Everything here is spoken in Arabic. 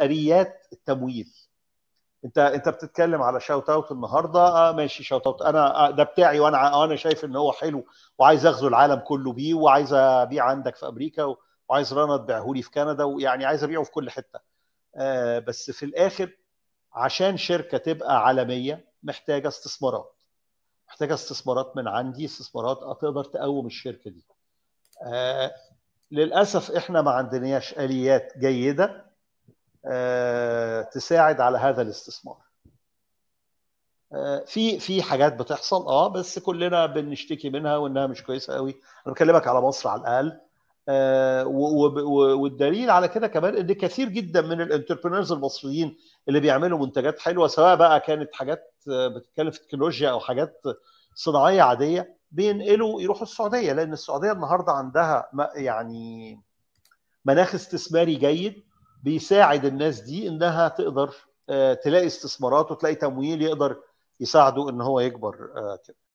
آليات التمويل انت انت بتتكلم على شاوت اوت النهارده اه ماشي شاوت اوت انا آه، ده بتاعي وانا آه، انا شايف ان هو حلو وعايز اغزو العالم كله بيه وعايز ابيع عندك في امريكا وعايز رنا تبيعه لي في كندا ويعني عايز ابيعه في كل حته آه بس في الاخر عشان شركه تبقى عالميه محتاجه استثمارات محتاجه استثمارات من عندي استثمارات تقدر تقوم الشركه دي آه للاسف احنا ما عندناش اليات جيده آه، تساعد على هذا الاستثمار آه، في في حاجات بتحصل اه بس كلنا بنشتكي منها وانها مش كويسه قوي انا بكلمك على مصر على الاقل آه، والدليل على كده كمان ان كثير جدا من الانتربرينورز المصريين اللي بيعملوا منتجات حلوه سواء بقى كانت حاجات بتتكلم في تكنولوجيا او حاجات صناعيه عاديه بينقلوا يروحوا السعوديه لان السعوديه النهارده عندها يعني مناخ استثماري جيد بيساعد الناس دي انها تقدر آه، تلاقي استثمارات وتلاقي تمويل يقدر يساعده ان هو يكبر آه، كده